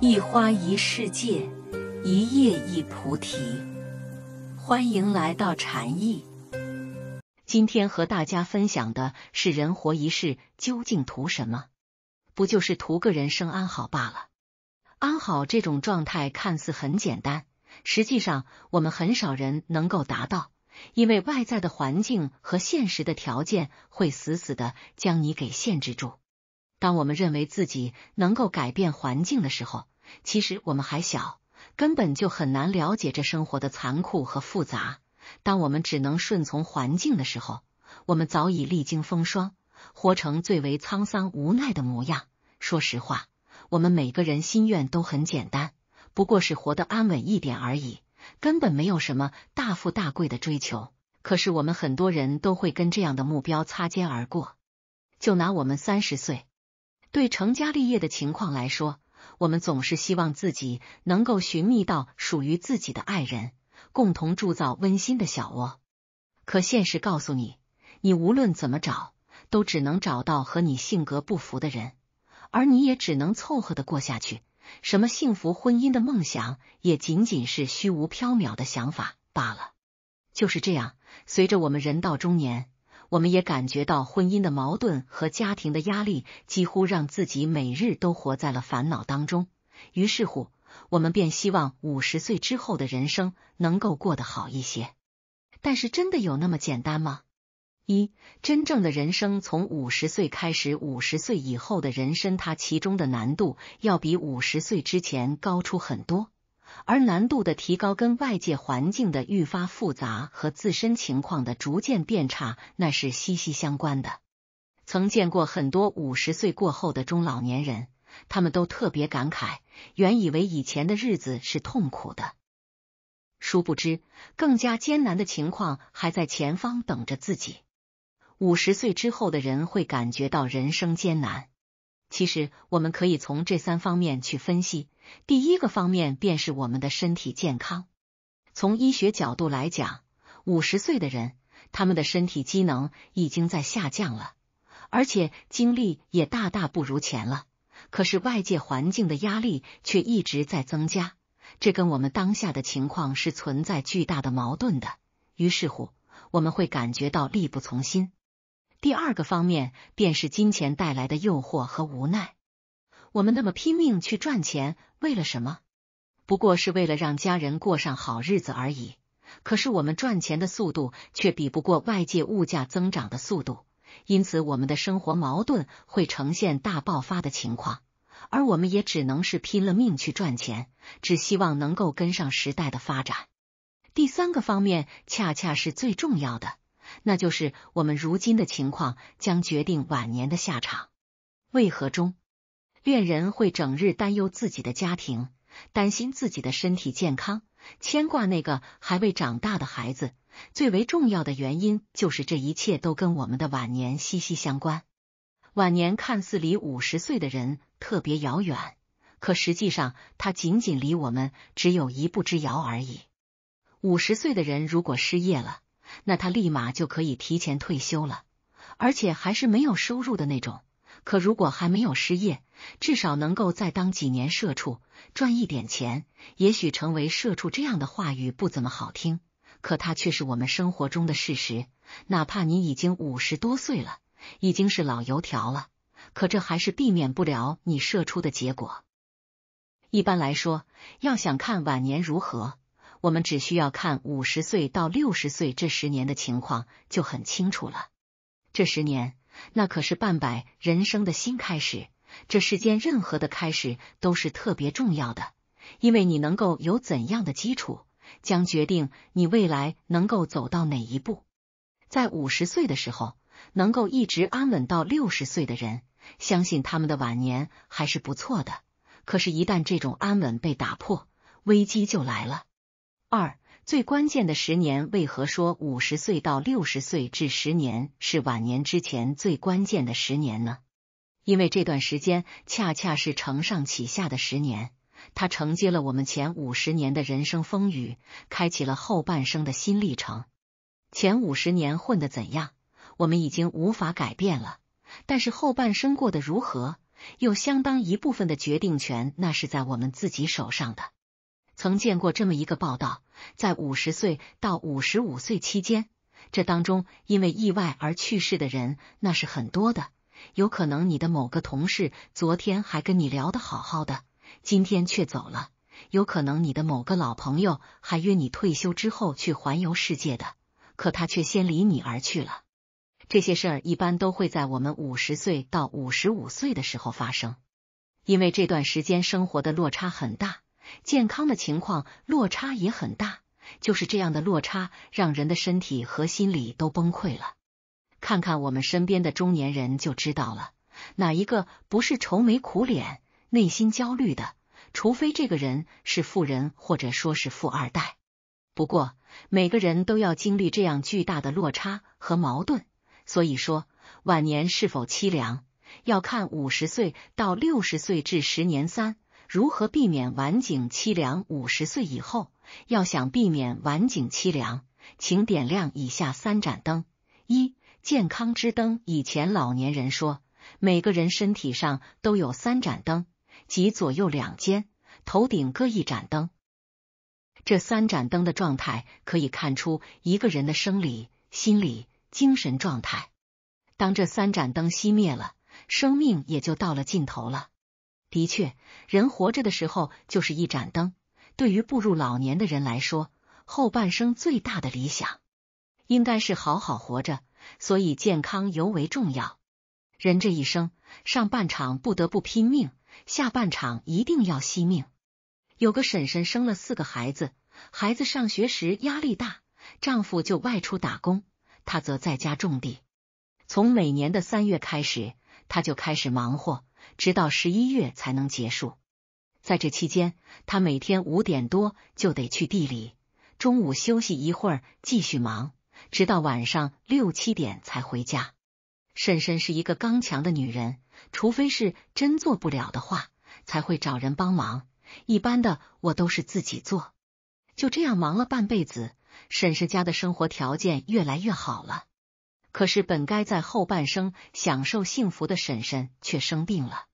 一花一世界，一叶一菩提。欢迎来到禅意。今天和大家分享的是，人活一世究竟图什么？不就是图个人生安好罢了。安好这种状态看似很简单，实际上我们很少人能够达到，因为外在的环境和现实的条件会死死的将你给限制住。当我们认为自己能够改变环境的时候，其实我们还小，根本就很难了解这生活的残酷和复杂。当我们只能顺从环境的时候，我们早已历经风霜，活成最为沧桑无奈的模样。说实话，我们每个人心愿都很简单，不过是活得安稳一点而已，根本没有什么大富大贵的追求。可是我们很多人都会跟这样的目标擦肩而过。就拿我们三十岁。对成家立业的情况来说，我们总是希望自己能够寻觅到属于自己的爱人，共同铸造温馨的小窝。可现实告诉你，你无论怎么找，都只能找到和你性格不符的人，而你也只能凑合的过下去。什么幸福婚姻的梦想，也仅仅是虚无缥缈的想法罢了。就是这样，随着我们人到中年。我们也感觉到婚姻的矛盾和家庭的压力，几乎让自己每日都活在了烦恼当中。于是乎，我们便希望五十岁之后的人生能够过得好一些。但是，真的有那么简单吗？一，真正的人生从五十岁开始，五十岁以后的人生，它其中的难度要比五十岁之前高出很多。而难度的提高跟外界环境的愈发复杂和自身情况的逐渐变差，那是息息相关的。曾见过很多五十岁过后的中老年人，他们都特别感慨：原以为以前的日子是痛苦的，殊不知更加艰难的情况还在前方等着自己。五十岁之后的人会感觉到人生艰难。其实我们可以从这三方面去分析。第一个方面便是我们的身体健康。从医学角度来讲，五十岁的人，他们的身体机能已经在下降了，而且精力也大大不如前了。可是外界环境的压力却一直在增加，这跟我们当下的情况是存在巨大的矛盾的。于是乎，我们会感觉到力不从心。第二个方面便是金钱带来的诱惑和无奈。我们那么拼命去赚钱，为了什么？不过是为了让家人过上好日子而已。可是我们赚钱的速度却比不过外界物价增长的速度，因此我们的生活矛盾会呈现大爆发的情况，而我们也只能是拼了命去赚钱，只希望能够跟上时代的发展。第三个方面恰恰是最重要的。那就是我们如今的情况将决定晚年的下场。为何中恋人会整日担忧自己的家庭，担心自己的身体健康，牵挂那个还未长大的孩子？最为重要的原因就是这一切都跟我们的晚年息息相关。晚年看似离五十岁的人特别遥远，可实际上他仅仅离我们只有一步之遥而已。五十岁的人如果失业了。那他立马就可以提前退休了，而且还是没有收入的那种。可如果还没有失业，至少能够再当几年社畜，赚一点钱。也许成为社畜这样的话语不怎么好听，可它却是我们生活中的事实。哪怕你已经五十多岁了，已经是老油条了，可这还是避免不了你社出的结果。一般来说，要想看晚年如何。我们只需要看五十岁到六十岁这十年的情况就很清楚了。这十年，那可是半百人生的新开始。这世间任何的开始都是特别重要的，因为你能够有怎样的基础，将决定你未来能够走到哪一步。在五十岁的时候能够一直安稳到六十岁的人，相信他们的晚年还是不错的。可是，一旦这种安稳被打破，危机就来了。二最关键的十年，为何说五十岁到六十岁至十年是晚年之前最关键的十年呢？因为这段时间恰恰是承上启下的十年，它承接了我们前五十年的人生风雨，开启了后半生的新历程。前五十年混得怎样，我们已经无法改变了，但是后半生过得如何，有相当一部分的决定权，那是在我们自己手上的。曾见过这么一个报道，在五十岁到五十五岁期间，这当中因为意外而去世的人那是很多的。有可能你的某个同事昨天还跟你聊得好好的，今天却走了；有可能你的某个老朋友还约你退休之后去环游世界的，可他却先离你而去了。这些事儿一般都会在我们五十岁到五十五岁的时候发生，因为这段时间生活的落差很大。健康的情况落差也很大，就是这样的落差让人的身体和心理都崩溃了。看看我们身边的中年人就知道了，哪一个不是愁眉苦脸、内心焦虑的？除非这个人是富人或者说是富二代。不过每个人都要经历这样巨大的落差和矛盾，所以说晚年是否凄凉，要看五十岁到六十岁至十年三。如何避免晚景凄凉？五十岁以后，要想避免晚景凄凉，请点亮以下三盏灯：一、健康之灯。以前老年人说，每个人身体上都有三盏灯，即左右两肩、头顶各一盏灯。这三盏灯的状态可以看出一个人的生理、心理、精神状态。当这三盏灯熄灭了，生命也就到了尽头了。的确，人活着的时候就是一盏灯。对于步入老年的人来说，后半生最大的理想应该是好好活着，所以健康尤为重要。人这一生，上半场不得不拼命，下半场一定要惜命。有个婶婶生了四个孩子，孩子上学时压力大，丈夫就外出打工，她则在家种地。从每年的三月开始，她就开始忙活。直到十一月才能结束，在这期间，他每天五点多就得去地里，中午休息一会儿，继续忙，直到晚上六七点才回家。婶婶是一个刚强的女人，除非是真做不了的话，才会找人帮忙。一般的，我都是自己做。就这样忙了半辈子，婶婶家的生活条件越来越好了。可是，本该在后半生享受幸福的婶婶却生病了。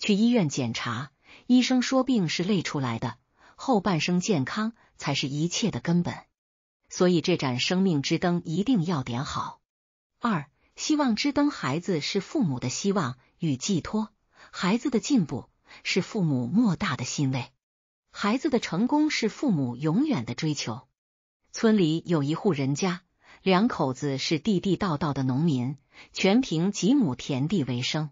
去医院检查，医生说病是累出来的。后半生健康才是一切的根本，所以这盏生命之灯一定要点好。二，希望之灯，孩子是父母的希望与寄托，孩子的进步是父母莫大的欣慰，孩子的成功是父母永远的追求。村里有一户人家。两口子是地地道道的农民，全凭几亩田地为生。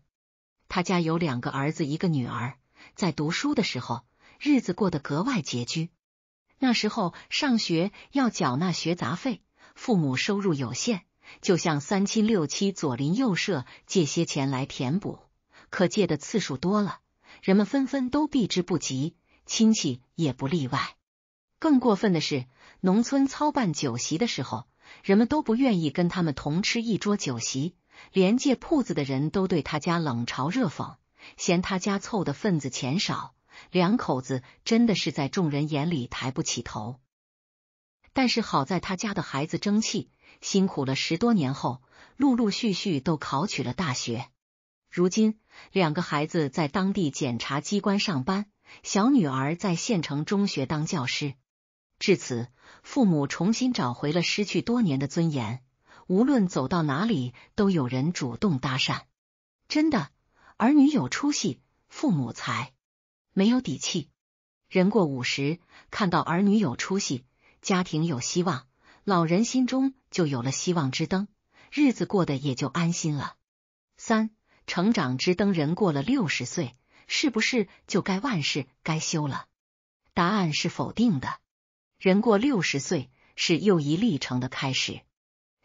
他家有两个儿子，一个女儿，在读书的时候，日子过得格外拮据。那时候上学要缴纳学杂费，父母收入有限，就向三亲六戚、左邻右舍借些钱来填补。可借的次数多了，人们纷纷都避之不及，亲戚也不例外。更过分的是，农村操办酒席的时候。人们都不愿意跟他们同吃一桌酒席，连借铺子的人都对他家冷嘲热讽，嫌他家凑的份子钱少，两口子真的是在众人眼里抬不起头。但是好在他家的孩子争气，辛苦了十多年后，陆陆续续都考取了大学。如今，两个孩子在当地检察机关上班，小女儿在县城中学当教师。至此，父母重新找回了失去多年的尊严。无论走到哪里，都有人主动搭讪。真的，儿女有出息，父母才没有底气。人过五十，看到儿女有出息，家庭有希望，老人心中就有了希望之灯，日子过得也就安心了。三、成长之灯，人过了六十岁，是不是就该万事该休了？答案是否定的。人过六十岁是又一历程的开始。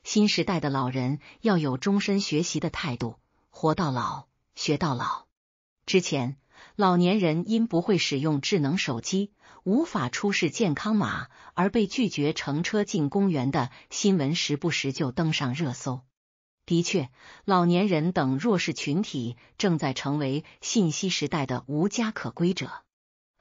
新时代的老人要有终身学习的态度，活到老学到老。之前，老年人因不会使用智能手机，无法出示健康码而被拒绝乘车进公园的新闻，时不时就登上热搜。的确，老年人等弱势群体正在成为信息时代的无家可归者，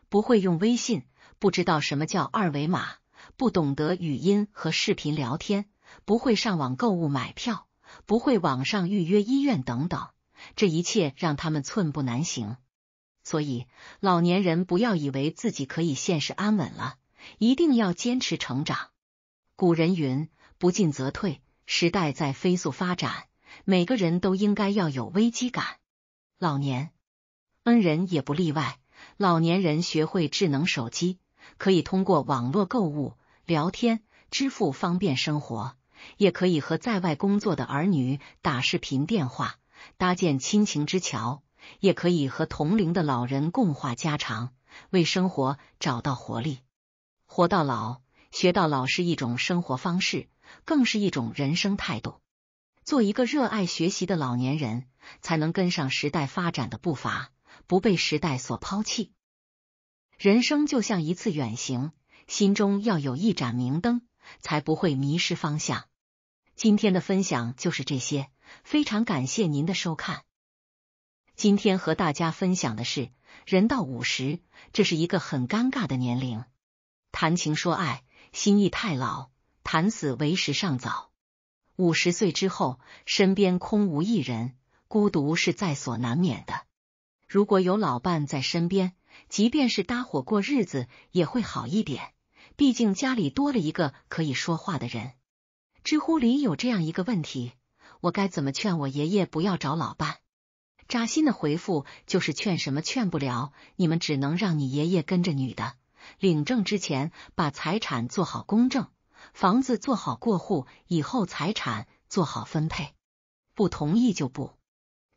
不会用微信。不知道什么叫二维码，不懂得语音和视频聊天，不会上网购物买票，不会网上预约医院等等，这一切让他们寸步难行。所以，老年人不要以为自己可以现实安稳了，一定要坚持成长。古人云：“不进则退。”时代在飞速发展，每个人都应该要有危机感。老年恩人也不例外。老年人学会智能手机。可以通过网络购物、聊天、支付方便生活，也可以和在外工作的儿女打视频电话，搭建亲情之桥；也可以和同龄的老人共话家常，为生活找到活力。活到老，学到老是一种生活方式，更是一种人生态度。做一个热爱学习的老年人，才能跟上时代发展的步伐，不被时代所抛弃。人生就像一次远行，心中要有一盏明灯，才不会迷失方向。今天的分享就是这些，非常感谢您的收看。今天和大家分享的是，人到五十，这是一个很尴尬的年龄。谈情说爱，心意太老；谈死为时尚早。五十岁之后，身边空无一人，孤独是在所难免的。如果有老伴在身边。即便是搭伙过日子也会好一点，毕竟家里多了一个可以说话的人。知乎里有这样一个问题：我该怎么劝我爷爷不要找老伴？扎心的回复就是劝什么劝不了，你们只能让你爷爷跟着女的。领证之前把财产做好公证，房子做好过户，以后财产做好分配。不同意就不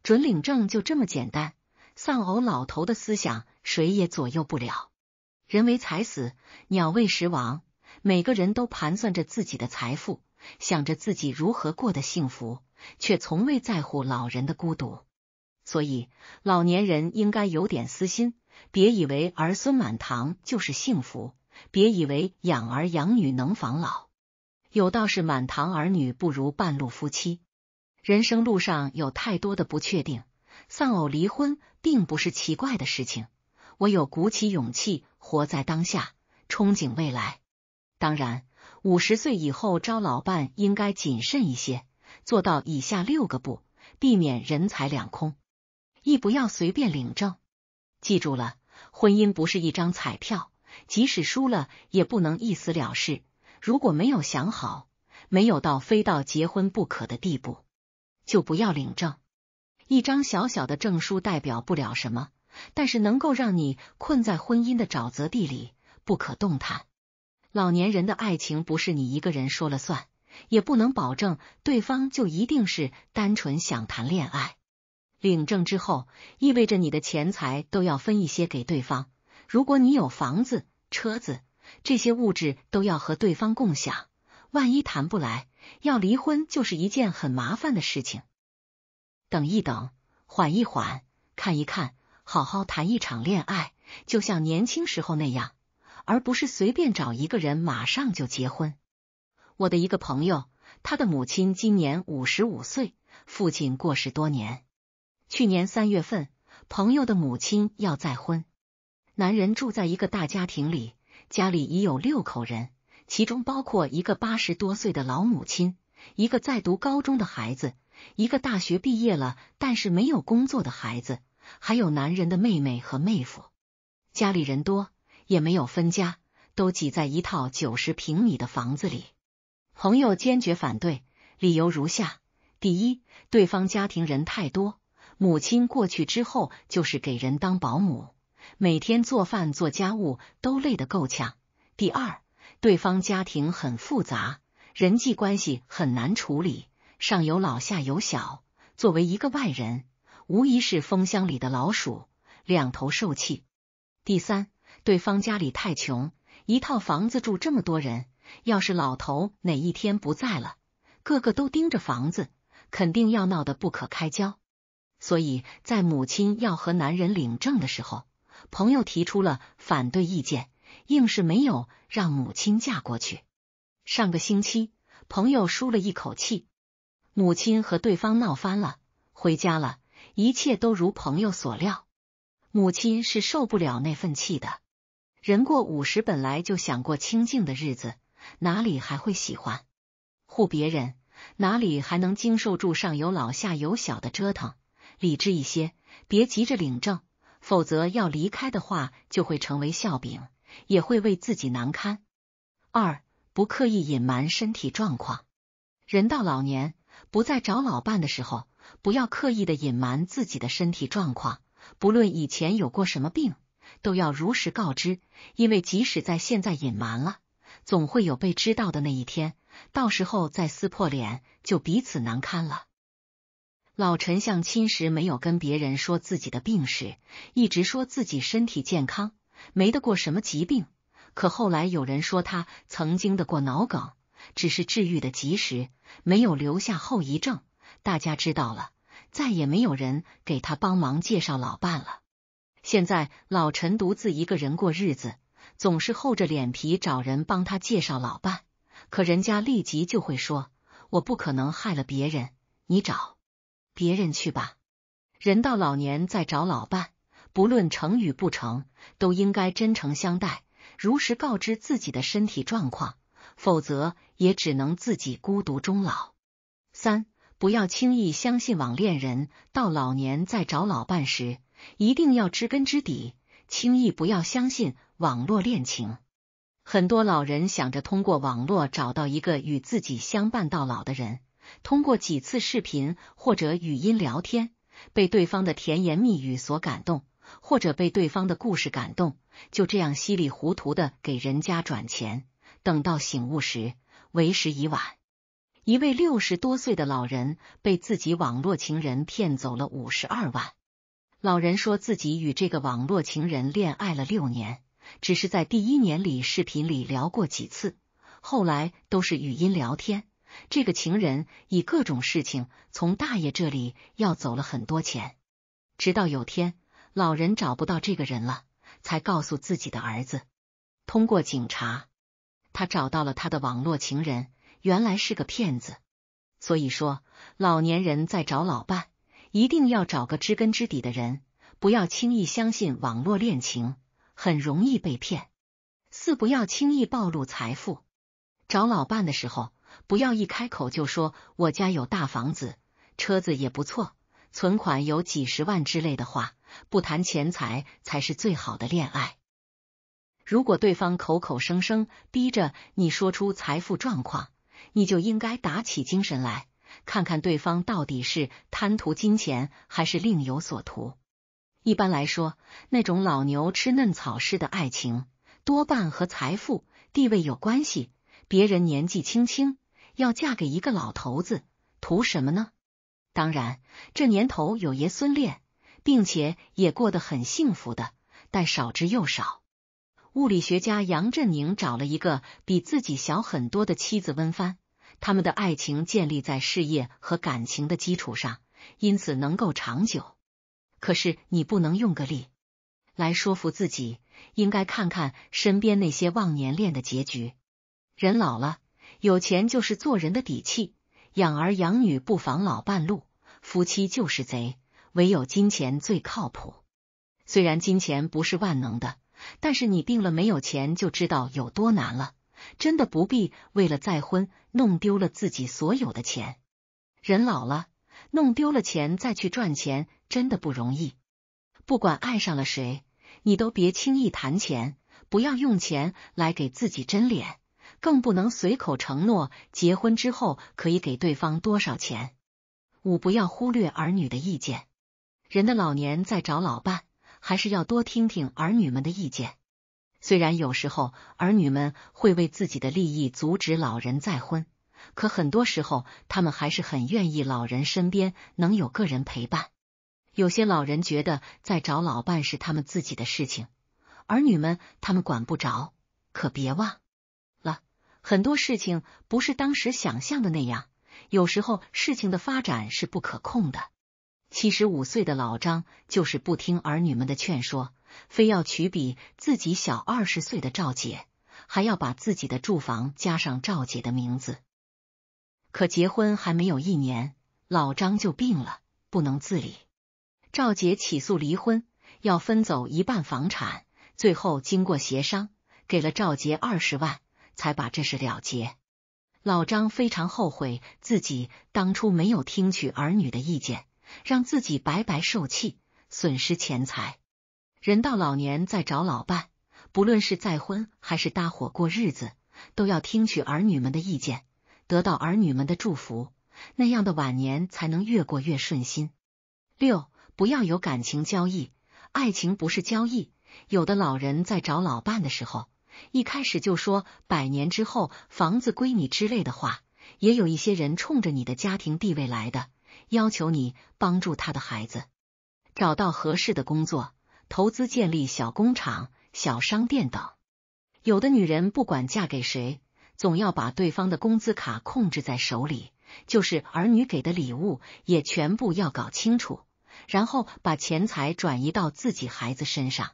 准领证，就这么简单。丧偶老头的思想。谁也左右不了。人为财死，鸟为食亡。每个人都盘算着自己的财富，想着自己如何过得幸福，却从未在乎老人的孤独。所以，老年人应该有点私心。别以为儿孙满堂就是幸福，别以为养儿养女能防老。有道是，满堂儿女不如半路夫妻。人生路上有太多的不确定，丧偶离婚并不是奇怪的事情。我有鼓起勇气活在当下，憧憬未来。当然，五十岁以后招老伴应该谨慎一些，做到以下六个不，避免人财两空。一不要随便领证，记住了，婚姻不是一张彩票，即使输了也不能一死了事。如果没有想好，没有到非到结婚不可的地步，就不要领证。一张小小的证书代表不了什么。但是能够让你困在婚姻的沼泽地里不可动弹。老年人的爱情不是你一个人说了算，也不能保证对方就一定是单纯想谈恋爱。领证之后，意味着你的钱财都要分一些给对方。如果你有房子、车子，这些物质都要和对方共享。万一谈不来，要离婚就是一件很麻烦的事情。等一等，缓一缓，看一看。好好谈一场恋爱，就像年轻时候那样，而不是随便找一个人马上就结婚。我的一个朋友，他的母亲今年五十五岁，父亲过世多年。去年三月份，朋友的母亲要再婚。男人住在一个大家庭里，家里已有六口人，其中包括一个八十多岁的老母亲，一个在读高中的孩子，一个大学毕业了但是没有工作的孩子。还有男人的妹妹和妹夫，家里人多也没有分家，都挤在一套九十平米的房子里。朋友坚决反对，理由如下：第一，对方家庭人太多，母亲过去之后就是给人当保姆，每天做饭做家务都累得够呛；第二，对方家庭很复杂，人际关系很难处理，上有老下有小，作为一个外人。无疑是蜂箱里的老鼠，两头受气。第三，对方家里太穷，一套房子住这么多人，要是老头哪一天不在了，个个都盯着房子，肯定要闹得不可开交。所以在母亲要和男人领证的时候，朋友提出了反对意见，硬是没有让母亲嫁过去。上个星期，朋友舒了一口气，母亲和对方闹翻了，回家了。一切都如朋友所料，母亲是受不了那份气的。人过五十，本来就想过清静的日子，哪里还会喜欢护别人？哪里还能经受住上有老下有小的折腾？理智一些，别急着领证，否则要离开的话，就会成为笑柄，也会为自己难堪。二，不刻意隐瞒身体状况。人到老年，不再找老伴的时候。不要刻意的隐瞒自己的身体状况，不论以前有过什么病，都要如实告知。因为即使在现在隐瞒了，总会有被知道的那一天，到时候再撕破脸，就彼此难堪了。老陈相亲时没有跟别人说自己的病史，一直说自己身体健康，没得过什么疾病。可后来有人说他曾经得过脑梗，只是治愈的及时，没有留下后遗症。大家知道了，再也没有人给他帮忙介绍老伴了。现在老陈独自一个人过日子，总是厚着脸皮找人帮他介绍老伴，可人家立即就会说：“我不可能害了别人，你找别人去吧。”人到老年再找老伴，不论成与不成，都应该真诚相待，如实告知自己的身体状况，否则也只能自己孤独终老。三不要轻易相信网恋人，到老年再找老伴时，一定要知根知底。轻易不要相信网络恋情。很多老人想着通过网络找到一个与自己相伴到老的人，通过几次视频或者语音聊天，被对方的甜言蜜语所感动，或者被对方的故事感动，就这样稀里糊涂的给人家转钱。等到醒悟时，为时已晚。一位六十多岁的老人被自己网络情人骗走了五十二万。老人说自己与这个网络情人恋爱了六年，只是在第一年里视频里聊过几次，后来都是语音聊天。这个情人以各种事情从大爷这里要走了很多钱，直到有天老人找不到这个人了，才告诉自己的儿子。通过警察，他找到了他的网络情人。原来是个骗子，所以说老年人在找老伴，一定要找个知根知底的人，不要轻易相信网络恋情，很容易被骗。四不要轻易暴露财富，找老伴的时候，不要一开口就说我家有大房子，车子也不错，存款有几十万之类的话，不谈钱财才是最好的恋爱。如果对方口口声声逼着你说出财富状况。你就应该打起精神来，看看对方到底是贪图金钱，还是另有所图。一般来说，那种老牛吃嫩草式的爱情，多半和财富、地位有关系。别人年纪轻轻要嫁给一个老头子，图什么呢？当然，这年头有爷孙恋，并且也过得很幸福的，但少之又少。物理学家杨振宁找了一个比自己小很多的妻子温帆，他们的爱情建立在事业和感情的基础上，因此能够长久。可是你不能用个例来说服自己，应该看看身边那些忘年恋的结局。人老了，有钱就是做人的底气，养儿养女不妨老半路，夫妻就是贼，唯有金钱最靠谱。虽然金钱不是万能的。但是你病了没有钱就知道有多难了，真的不必为了再婚弄丢了自己所有的钱。人老了，弄丢了钱再去赚钱真的不容易。不管爱上了谁，你都别轻易谈钱，不要用钱来给自己争脸，更不能随口承诺结婚之后可以给对方多少钱。五，不要忽略儿女的意见。人的老年在找老伴。还是要多听听儿女们的意见，虽然有时候儿女们会为自己的利益阻止老人再婚，可很多时候他们还是很愿意老人身边能有个人陪伴。有些老人觉得在找老伴是他们自己的事情，儿女们他们管不着。可别忘了，很多事情不是当时想象的那样，有时候事情的发展是不可控的。七十五岁的老张就是不听儿女们的劝说，非要娶比自己小二十岁的赵姐，还要把自己的住房加上赵姐的名字。可结婚还没有一年，老张就病了，不能自理。赵姐起诉离婚，要分走一半房产。最后经过协商，给了赵杰二十万，才把这事了结。老张非常后悔自己当初没有听取儿女的意见。让自己白白受气，损失钱财。人到老年再找老伴，不论是再婚还是搭伙过日子，都要听取儿女们的意见，得到儿女们的祝福，那样的晚年才能越过越顺心。六，不要有感情交易，爱情不是交易。有的老人在找老伴的时候，一开始就说百年之后房子归你之类的话，也有一些人冲着你的家庭地位来的。要求你帮助他的孩子找到合适的工作，投资建立小工厂、小商店等。有的女人不管嫁给谁，总要把对方的工资卡控制在手里，就是儿女给的礼物也全部要搞清楚，然后把钱财转移到自己孩子身上。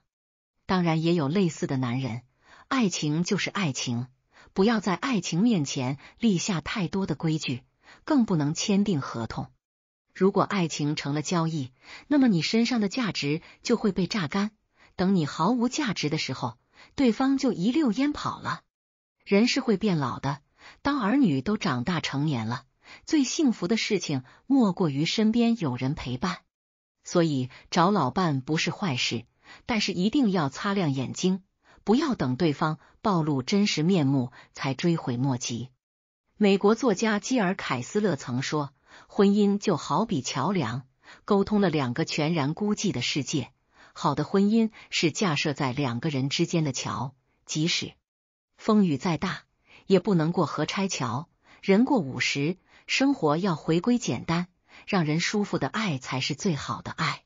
当然，也有类似的男人。爱情就是爱情，不要在爱情面前立下太多的规矩，更不能签订合同。如果爱情成了交易，那么你身上的价值就会被榨干。等你毫无价值的时候，对方就一溜烟跑了。人是会变老的，当儿女都长大成年了，最幸福的事情莫过于身边有人陪伴。所以找老伴不是坏事，但是一定要擦亮眼睛，不要等对方暴露真实面目才追悔莫及。美国作家基尔凯斯勒曾说。婚姻就好比桥梁，沟通了两个全然孤寂的世界。好的婚姻是架设在两个人之间的桥，即使风雨再大，也不能过河拆桥。人过五十，生活要回归简单，让人舒服的爱才是最好的爱。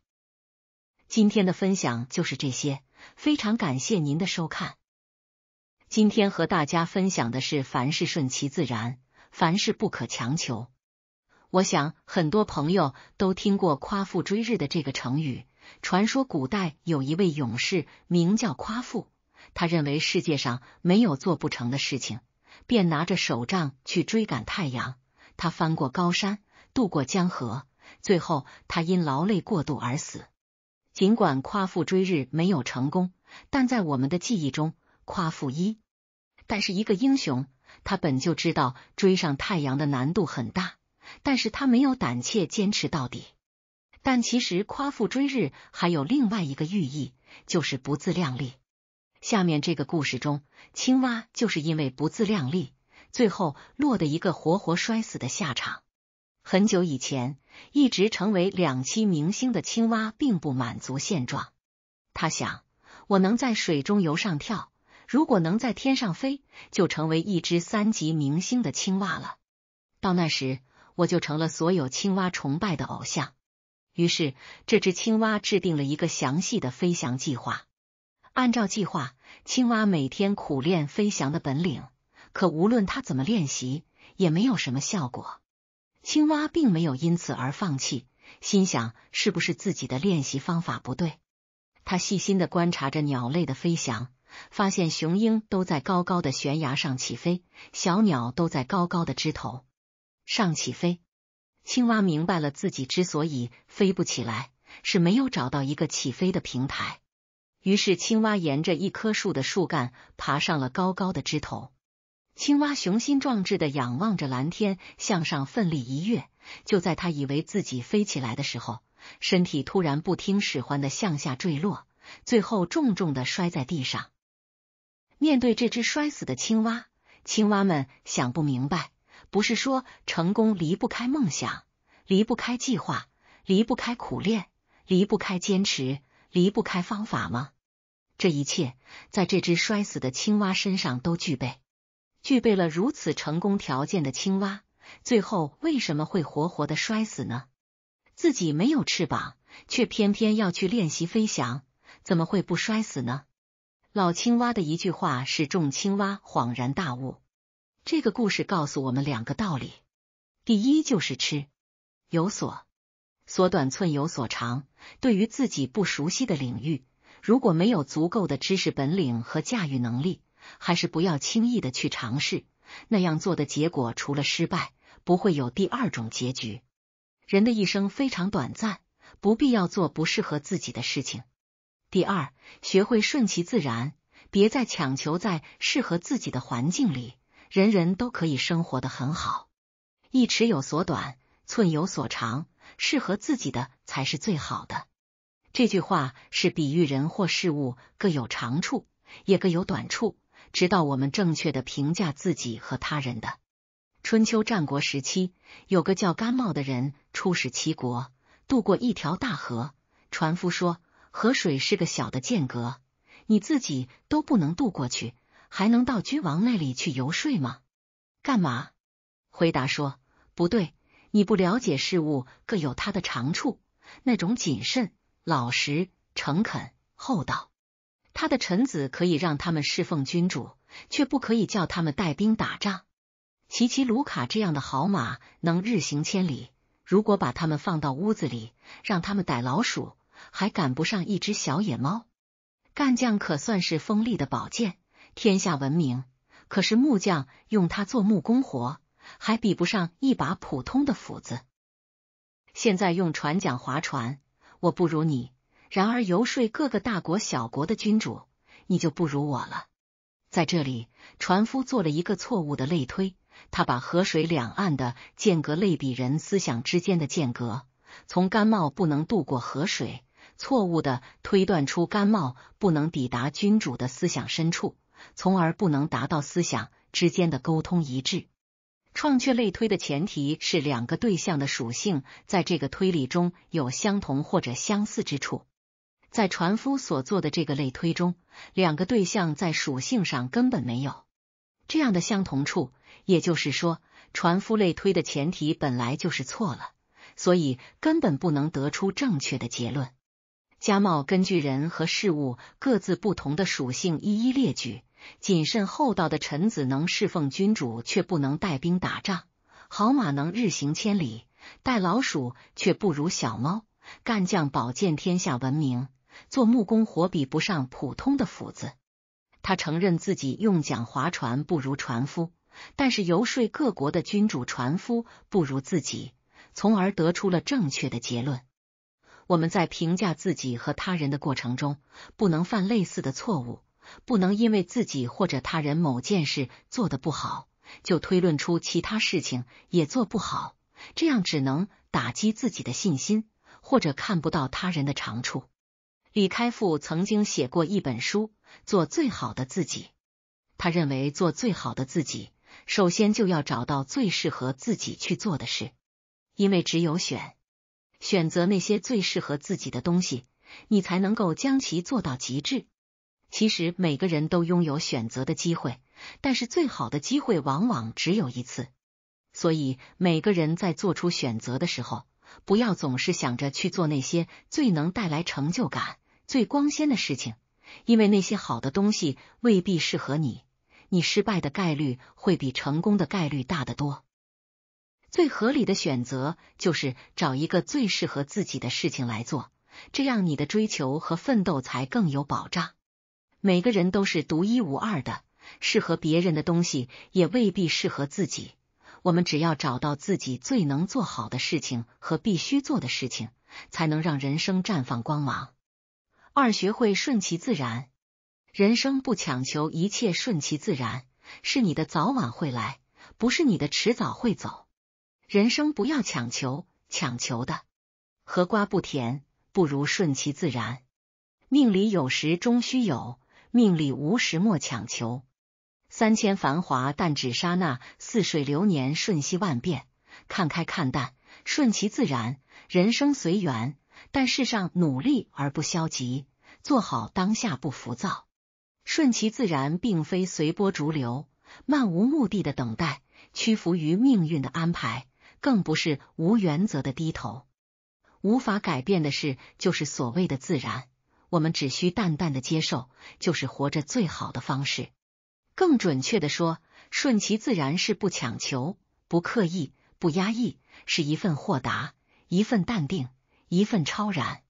今天的分享就是这些，非常感谢您的收看。今天和大家分享的是：凡事顺其自然，凡事不可强求。我想，很多朋友都听过“夸父追日”的这个成语。传说古代有一位勇士名叫夸父，他认为世界上没有做不成的事情，便拿着手杖去追赶太阳。他翻过高山，渡过江河，最后他因劳累过度而死。尽管夸父追日没有成功，但在我们的记忆中，夸父一但是一个英雄。他本就知道追上太阳的难度很大。但是他没有胆怯，坚持到底。但其实，夸父追日还有另外一个寓意，就是不自量力。下面这个故事中，青蛙就是因为不自量力，最后落得一个活活摔死的下场。很久以前，一直成为两栖明星的青蛙，并不满足现状。他想，我能在水中游，上跳；如果能在天上飞，就成为一只三级明星的青蛙了。到那时，我就成了所有青蛙崇拜的偶像。于是，这只青蛙制定了一个详细的飞翔计划。按照计划，青蛙每天苦练飞翔的本领。可无论它怎么练习，也没有什么效果。青蛙并没有因此而放弃，心想是不是自己的练习方法不对？他细心的观察着鸟类的飞翔，发现雄鹰都在高高的悬崖上起飞，小鸟都在高高的枝头。上起飞，青蛙明白了自己之所以飞不起来，是没有找到一个起飞的平台。于是，青蛙沿着一棵树的树干爬上了高高的枝头。青蛙雄心壮志的仰望着蓝天，向上奋力一跃。就在他以为自己飞起来的时候，身体突然不听使唤的向下坠落，最后重重的摔在地上。面对这只摔死的青蛙，青蛙们想不明白。不是说成功离不开梦想，离不开计划，离不开苦练，离不开坚持，离不开方法吗？这一切在这只摔死的青蛙身上都具备。具备了如此成功条件的青蛙，最后为什么会活活的摔死呢？自己没有翅膀，却偏偏要去练习飞翔，怎么会不摔死呢？老青蛙的一句话使众青蛙恍然大悟。这个故事告诉我们两个道理：第一，就是吃有所，所短寸有所长。对于自己不熟悉的领域，如果没有足够的知识、本领和驾驭能力，还是不要轻易的去尝试。那样做的结果，除了失败，不会有第二种结局。人的一生非常短暂，不必要做不适合自己的事情。第二，学会顺其自然，别再强求在适合自己的环境里。人人都可以生活的很好，一尺有所短，寸有所长，适合自己的才是最好的。这句话是比喻人或事物各有长处，也各有短处，直到我们正确的评价自己和他人的。春秋战国时期，有个叫甘茂的人出使齐国，渡过一条大河，船夫说：“河水是个小的间隔，你自己都不能渡过去。”还能到君王那里去游说吗？干嘛？回答说不对，你不了解事物各有它的长处。那种谨慎、老实、诚恳、厚道，他的臣子可以让他们侍奉君主，却不可以叫他们带兵打仗。骑骑卢卡这样的好马能日行千里，如果把他们放到屋子里，让他们逮老鼠，还赶不上一只小野猫。干将可算是锋利的宝剑。天下闻名，可是木匠用它做木工活还比不上一把普通的斧子。现在用船桨划船，我不如你；然而游说各个大国小国的君主，你就不如我了。在这里，船夫做了一个错误的类推，他把河水两岸的间隔类比人思想之间的间隔，从干茂不能渡过河水，错误的推断出干茂不能抵达君主的思想深处。从而不能达到思想之间的沟通一致。创却类推的前提是两个对象的属性在这个推理中有相同或者相似之处。在船夫所做的这个类推中，两个对象在属性上根本没有这样的相同处，也就是说，船夫类推的前提本来就是错了，所以根本不能得出正确的结论。家茂根据人和事物各自不同的属性一一列举。谨慎厚道的臣子能侍奉君主，却不能带兵打仗；好马能日行千里，带老鼠却不如小猫。干将宝剑天下闻名，做木工活比不上普通的斧子。他承认自己用桨划船不如船夫，但是游说各国的君主，船夫不如自己，从而得出了正确的结论。我们在评价自己和他人的过程中，不能犯类似的错误。不能因为自己或者他人某件事做得不好，就推论出其他事情也做不好，这样只能打击自己的信心，或者看不到他人的长处。李开复曾经写过一本书《做最好的自己》，他认为做最好的自己，首先就要找到最适合自己去做的事，因为只有选选择那些最适合自己的东西，你才能够将其做到极致。其实每个人都拥有选择的机会，但是最好的机会往往只有一次。所以，每个人在做出选择的时候，不要总是想着去做那些最能带来成就感、最光鲜的事情，因为那些好的东西未必适合你，你失败的概率会比成功的概率大得多。最合理的选择就是找一个最适合自己的事情来做，这样你的追求和奋斗才更有保障。每个人都是独一无二的，适合别人的东西也未必适合自己。我们只要找到自己最能做好的事情和必须做的事情，才能让人生绽放光芒。二、学会顺其自然，人生不强求，一切顺其自然。是你的早晚会来，不是你的迟早会走。人生不要强求，强求的和瓜不甜，不如顺其自然。命里有时终须有。命里无时莫强求，三千繁华，但只刹那；似水流年，瞬息万变。看开看淡，顺其自然，人生随缘。但世上努力而不消极，做好当下不浮躁。顺其自然，并非随波逐流、漫无目的的等待，屈服于命运的安排，更不是无原则的低头。无法改变的事，就是所谓的自然。我们只需淡淡的接受，就是活着最好的方式。更准确的说，顺其自然是不强求、不刻意、不压抑，是一份豁达、一份淡定、一份超然，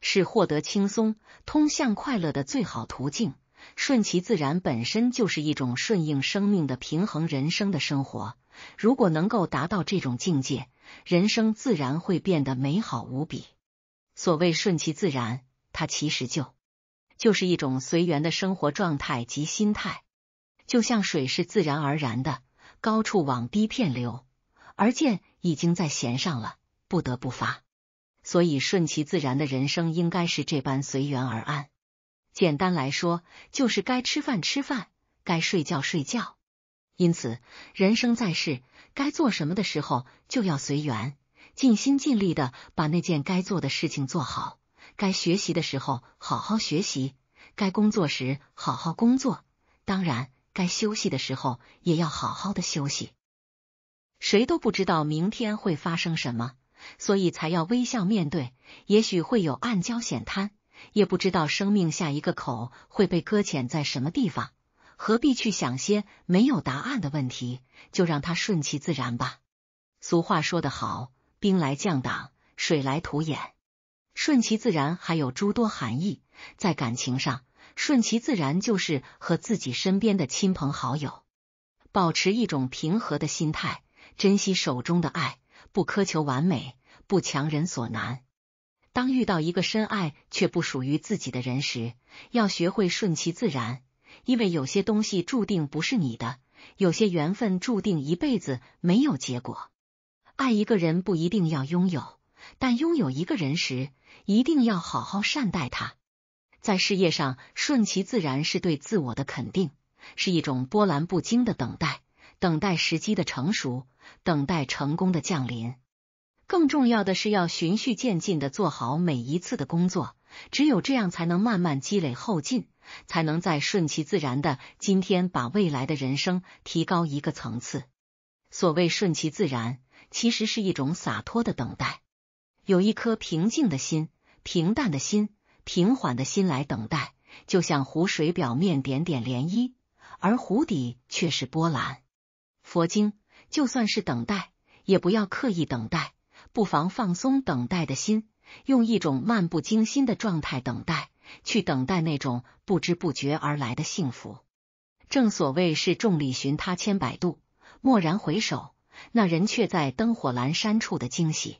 是获得轻松、通向快乐的最好途径。顺其自然本身就是一种顺应生命的平衡，人生的生活。如果能够达到这种境界，人生自然会变得美好无比。所谓顺其自然。它其实就就是一种随缘的生活状态及心态，就像水是自然而然的，高处往低片流，而箭已经在弦上了，不得不发。所以，顺其自然的人生应该是这般随缘而安。简单来说，就是该吃饭吃饭，该睡觉睡觉。因此，人生在世，该做什么的时候就要随缘，尽心尽力的把那件该做的事情做好。该学习的时候好好学习，该工作时好好工作，当然该休息的时候也要好好的休息。谁都不知道明天会发生什么，所以才要微笑面对。也许会有暗礁险滩，也不知道生命下一个口会被搁浅在什么地方。何必去想些没有答案的问题？就让它顺其自然吧。俗话说得好，兵来将挡，水来土掩。顺其自然还有诸多含义，在感情上，顺其自然就是和自己身边的亲朋好友保持一种平和的心态，珍惜手中的爱，不苛求完美，不强人所难。当遇到一个深爱却不属于自己的人时，要学会顺其自然，因为有些东西注定不是你的，有些缘分注定一辈子没有结果。爱一个人不一定要拥有。但拥有一个人时，一定要好好善待他。在事业上顺其自然，是对自我的肯定，是一种波澜不惊的等待，等待时机的成熟，等待成功的降临。更重要的是要循序渐进的做好每一次的工作，只有这样才能慢慢积累后劲，才能在顺其自然的今天把未来的人生提高一个层次。所谓顺其自然，其实是一种洒脱的等待。有一颗平静的心、平淡的心、平缓的心来等待，就像湖水表面点点涟漪，而湖底却是波澜。佛经，就算是等待，也不要刻意等待，不妨放松等待的心，用一种漫不经心的状态等待，去等待那种不知不觉而来的幸福。正所谓是众里寻他千百度，蓦然回首，那人却在灯火阑珊处的惊喜。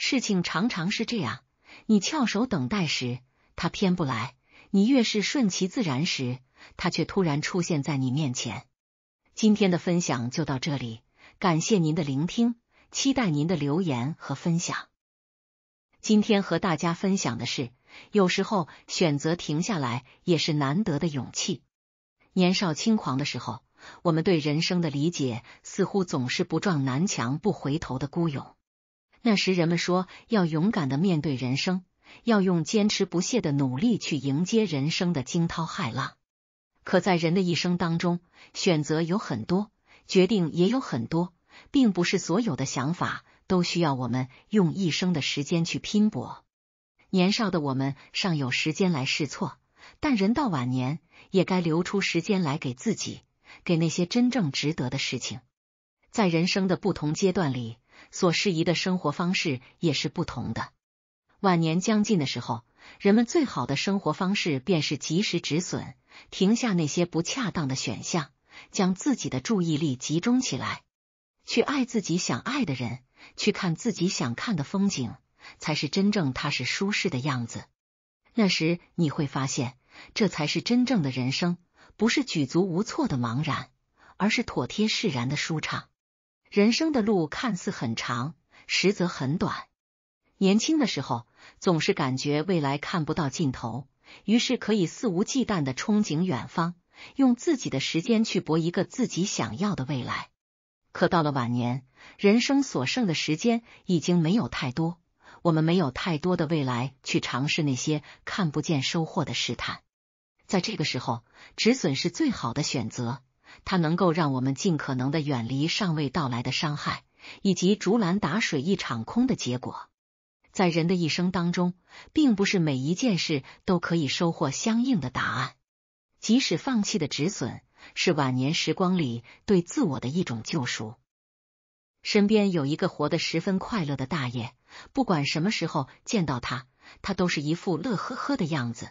事情常常是这样，你翘首等待时，他偏不来；你越是顺其自然时，他却突然出现在你面前。今天的分享就到这里，感谢您的聆听，期待您的留言和分享。今天和大家分享的是，有时候选择停下来也是难得的勇气。年少轻狂的时候，我们对人生的理解似乎总是不撞南墙不回头的孤勇。那时人们说要勇敢的面对人生，要用坚持不懈的努力去迎接人生的惊涛骇浪。可在人的一生当中，选择有很多，决定也有很多，并不是所有的想法都需要我们用一生的时间去拼搏。年少的我们尚有时间来试错，但人到晚年也该留出时间来给自己，给那些真正值得的事情。在人生的不同阶段里。所适宜的生活方式也是不同的。晚年将近的时候，人们最好的生活方式便是及时止损，停下那些不恰当的选项，将自己的注意力集中起来，去爱自己想爱的人，去看自己想看的风景，才是真正踏实舒适的样子。那时你会发现，这才是真正的人生，不是举足无措的茫然，而是妥帖释然的舒畅。人生的路看似很长，实则很短。年轻的时候，总是感觉未来看不到尽头，于是可以肆无忌惮的憧憬远方，用自己的时间去搏一个自己想要的未来。可到了晚年，人生所剩的时间已经没有太多，我们没有太多的未来去尝试那些看不见收获的试探。在这个时候，止损是最好的选择。它能够让我们尽可能的远离尚未到来的伤害，以及竹篮打水一场空的结果。在人的一生当中，并不是每一件事都可以收获相应的答案。即使放弃的止损，是晚年时光里对自我的一种救赎。身边有一个活得十分快乐的大爷，不管什么时候见到他，他都是一副乐呵呵的样子。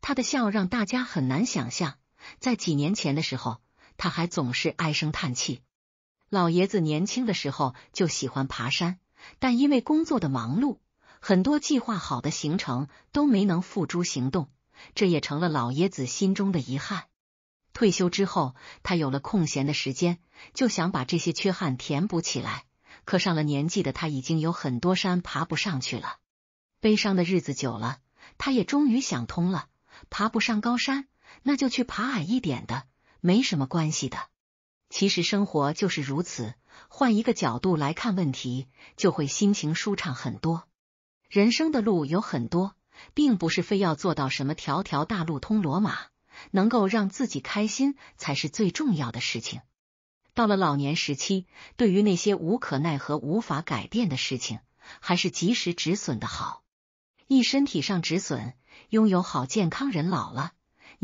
他的笑让大家很难想象，在几年前的时候。他还总是唉声叹气。老爷子年轻的时候就喜欢爬山，但因为工作的忙碌，很多计划好的行程都没能付诸行动，这也成了老爷子心中的遗憾。退休之后，他有了空闲的时间，就想把这些缺憾填补起来。可上了年纪的他已经有很多山爬不上去了。悲伤的日子久了，他也终于想通了：爬不上高山，那就去爬矮一点的。没什么关系的，其实生活就是如此，换一个角度来看问题，就会心情舒畅很多。人生的路有很多，并不是非要做到什么条条大路通罗马，能够让自己开心才是最重要的事情。到了老年时期，对于那些无可奈何、无法改变的事情，还是及时止损的好。一身体上止损，拥有好健康，人老了。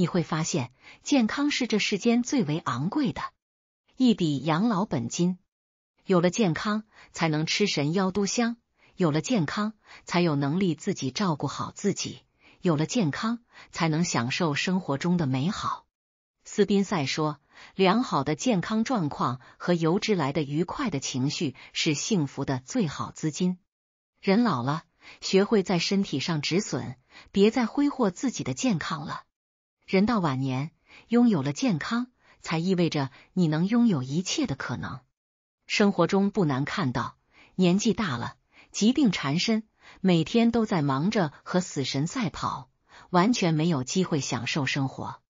你会发现，健康是这世间最为昂贵的一笔养老本金。有了健康，才能吃神药都香；有了健康，才有能力自己照顾好自己；有了健康，才能享受生活中的美好。斯宾塞说：“良好的健康状况和由之来的愉快的情绪是幸福的最好资金。”人老了，学会在身体上止损，别再挥霍自己的健康了。人到晚年，拥有了健康，才意味着你能拥有一切的可能。生活中不难看到，年纪大了，疾病缠身，每天都在忙着和死神赛跑，完全没有机会享受生活。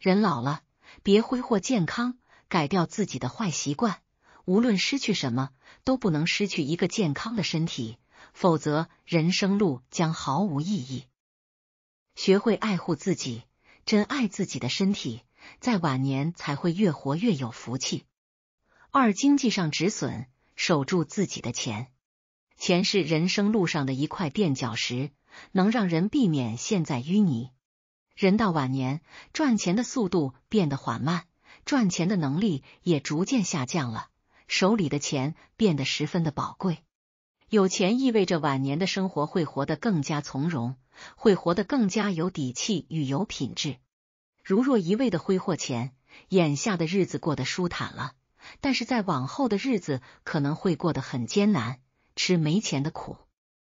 人老了，别挥霍健康，改掉自己的坏习惯。无论失去什么，都不能失去一个健康的身体，否则人生路将毫无意义。学会爱护自己。珍爱自己的身体，在晚年才会越活越有福气。二、经济上止损，守住自己的钱。钱是人生路上的一块垫脚石，能让人避免陷在淤泥。人到晚年，赚钱的速度变得缓慢，赚钱的能力也逐渐下降了，手里的钱变得十分的宝贵。有钱意味着晚年的生活会活得更加从容，会活得更加有底气与有品质。如若一味的挥霍钱，眼下的日子过得舒坦了，但是在往后的日子可能会过得很艰难，吃没钱的苦。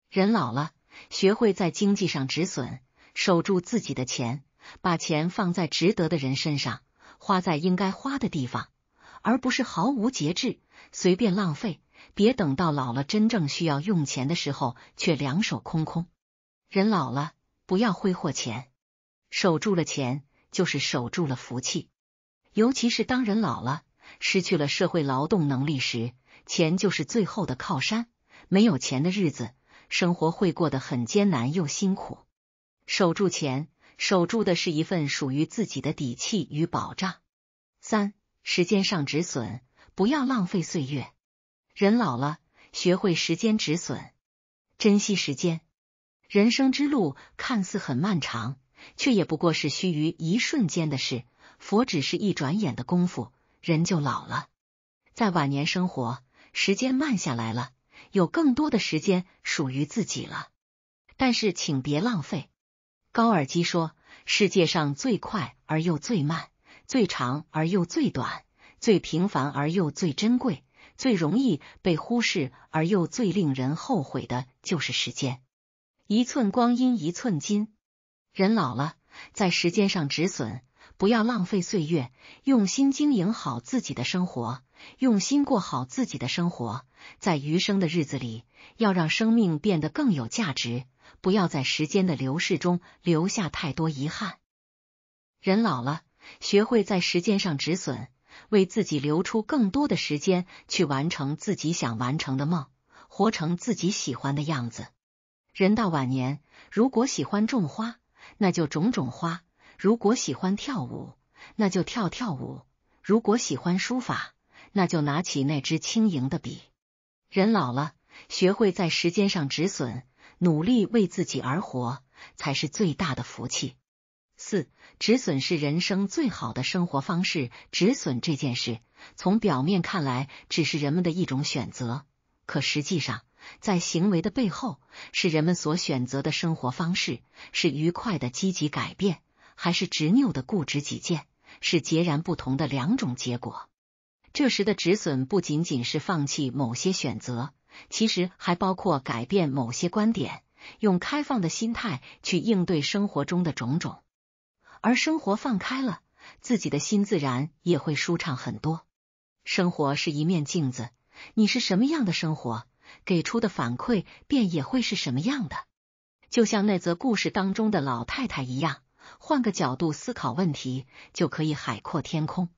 人老了，学会在经济上止损，守住自己的钱，把钱放在值得的人身上，花在应该花的地方，而不是毫无节制、随便浪费。别等到老了真正需要用钱的时候，却两手空空。人老了，不要挥霍钱，守住了钱就是守住了福气。尤其是当人老了，失去了社会劳动能力时，钱就是最后的靠山。没有钱的日子，生活会过得很艰难又辛苦。守住钱，守住的是一份属于自己的底气与保障。三、时间上止损，不要浪费岁月。人老了，学会时间止损，珍惜时间。人生之路看似很漫长，却也不过是须臾一瞬间的事。佛只是一转眼的功夫，人就老了。在晚年生活，时间慢下来了，有更多的时间属于自己了。但是，请别浪费。高尔基说：“世界上最快而又最慢，最长而又最短，最平凡而又最珍贵。”最容易被忽视而又最令人后悔的就是时间，一寸光阴一寸金。人老了，在时间上止损，不要浪费岁月，用心经营好自己的生活，用心过好自己的生活。在余生的日子里，要让生命变得更有价值，不要在时间的流逝中留下太多遗憾。人老了，学会在时间上止损。为自己留出更多的时间去完成自己想完成的梦，活成自己喜欢的样子。人到晚年，如果喜欢种花，那就种种花；如果喜欢跳舞，那就跳跳舞；如果喜欢书法，那就拿起那支轻盈的笔。人老了，学会在时间上止损，努力为自己而活，才是最大的福气。四止损是人生最好的生活方式。止损这件事，从表面看来只是人们的一种选择，可实际上，在行为的背后是人们所选择的生活方式，是愉快的积极改变，还是执拗的固执己见，是截然不同的两种结果。这时的止损不仅仅是放弃某些选择，其实还包括改变某些观点，用开放的心态去应对生活中的种种。而生活放开了，自己的心自然也会舒畅很多。生活是一面镜子，你是什么样的生活，给出的反馈便也会是什么样的。就像那则故事当中的老太太一样，换个角度思考问题，就可以海阔天空。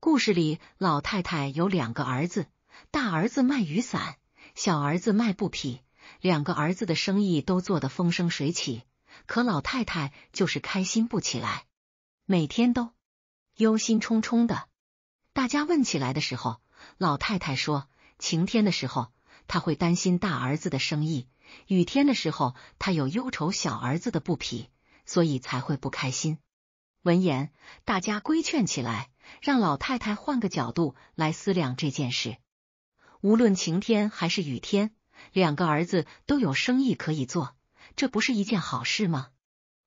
故事里老太太有两个儿子，大儿子卖雨伞，小儿子卖布匹，两个儿子的生意都做得风生水起。可老太太就是开心不起来，每天都忧心忡忡的。大家问起来的时候，老太太说：晴天的时候，她会担心大儿子的生意；雨天的时候，她有忧愁小儿子的不匹，所以才会不开心。闻言，大家规劝起来，让老太太换个角度来思量这件事。无论晴天还是雨天，两个儿子都有生意可以做。这不是一件好事吗？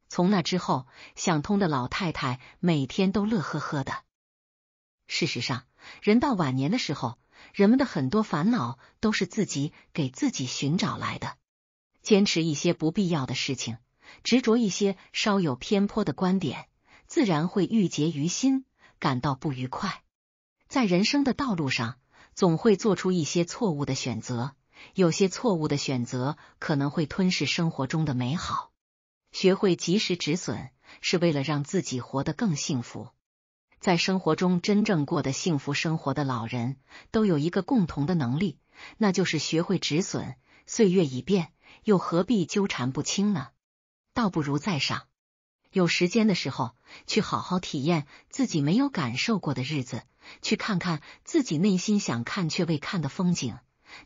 从那之后，想通的老太太每天都乐呵呵的。事实上，人到晚年的时候，人们的很多烦恼都是自己给自己寻找来的。坚持一些不必要的事情，执着一些稍有偏颇的观点，自然会郁结于心，感到不愉快。在人生的道路上，总会做出一些错误的选择。有些错误的选择可能会吞噬生活中的美好。学会及时止损，是为了让自己活得更幸福。在生活中真正过得幸福生活的老人，都有一个共同的能力，那就是学会止损。岁月已变，又何必纠缠不清呢？倒不如再赏有时间的时候，去好好体验自己没有感受过的日子，去看看自己内心想看却未看的风景。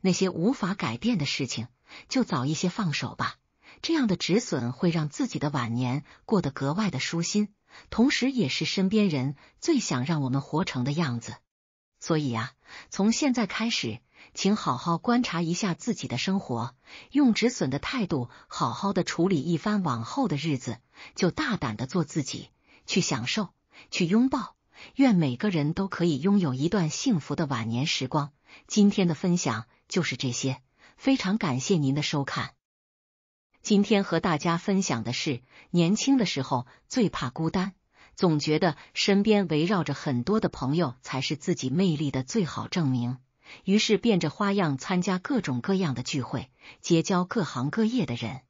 那些无法改变的事情，就早一些放手吧。这样的止损会让自己的晚年过得格外的舒心，同时也是身边人最想让我们活成的样子。所以呀，从现在开始，请好好观察一下自己的生活，用止损的态度好好的处理一番往后的日子。就大胆的做自己，去享受，去拥抱。愿每个人都可以拥有一段幸福的晚年时光。今天的分享就是这些，非常感谢您的收看。今天和大家分享的是，年轻的时候最怕孤单，总觉得身边围绕着很多的朋友才是自己魅力的最好证明，于是变着花样参加各种各样的聚会，结交各行各业的人，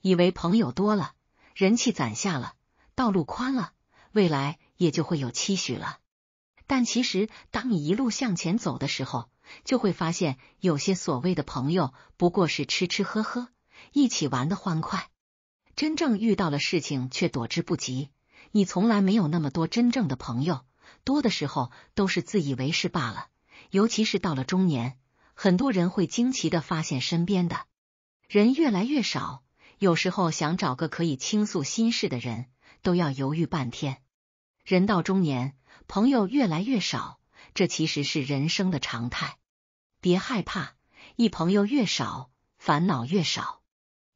以为朋友多了，人气攒下了，道路宽了，未来也就会有期许了。但其实，当你一路向前走的时候，就会发现，有些所谓的朋友不过是吃吃喝喝，一起玩的欢快；真正遇到了事情，却躲之不及。你从来没有那么多真正的朋友，多的时候都是自以为是罢了。尤其是到了中年，很多人会惊奇的发现，身边的人越来越少。有时候想找个可以倾诉心事的人，都要犹豫半天。人到中年，朋友越来越少，这其实是人生的常态。别害怕，一朋友越少，烦恼越少。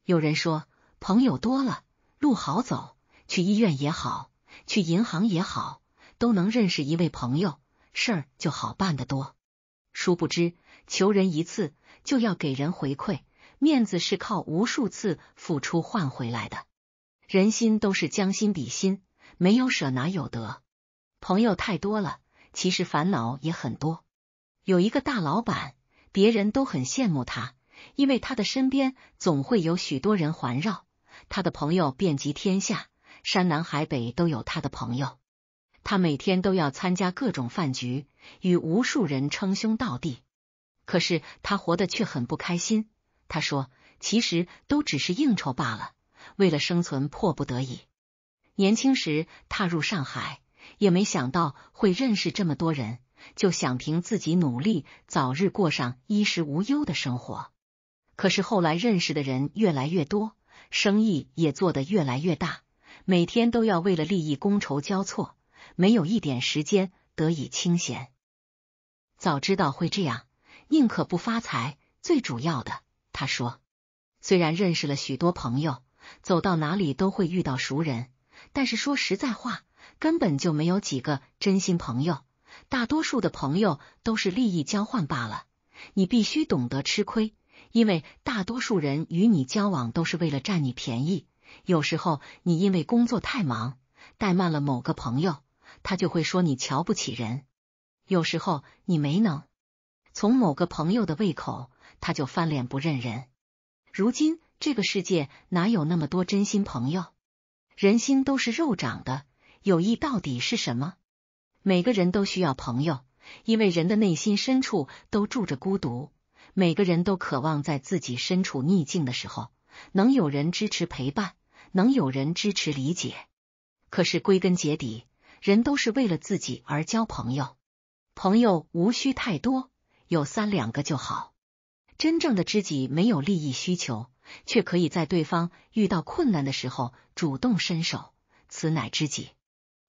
有人说，朋友多了，路好走；去医院也好，去银行也好，都能认识一位朋友，事儿就好办得多。殊不知，求人一次就要给人回馈，面子是靠无数次付出换回来的。人心都是将心比心，没有舍哪有得。朋友太多了，其实烦恼也很多。有一个大老板。别人都很羡慕他，因为他的身边总会有许多人环绕，他的朋友遍及天下，山南海北都有他的朋友。他每天都要参加各种饭局，与无数人称兄道弟。可是他活得却很不开心。他说：“其实都只是应酬罢了，为了生存，迫不得已。年轻时踏入上海，也没想到会认识这么多人。”就想凭自己努力早日过上衣食无忧的生活。可是后来认识的人越来越多，生意也做得越来越大，每天都要为了利益觥筹交错，没有一点时间得以清闲。早知道会这样，宁可不发财。最主要的，他说，虽然认识了许多朋友，走到哪里都会遇到熟人，但是说实在话，根本就没有几个真心朋友。大多数的朋友都是利益交换罢了，你必须懂得吃亏，因为大多数人与你交往都是为了占你便宜。有时候你因为工作太忙怠慢了某个朋友，他就会说你瞧不起人；有时候你没能从某个朋友的胃口，他就翻脸不认人。如今这个世界哪有那么多真心朋友？人心都是肉长的，友谊到底是什么？每个人都需要朋友，因为人的内心深处都住着孤独。每个人都渴望在自己身处逆境的时候，能有人支持陪伴，能有人支持理解。可是归根结底，人都是为了自己而交朋友。朋友无需太多，有三两个就好。真正的知己没有利益需求，却可以在对方遇到困难的时候主动伸手，此乃知己。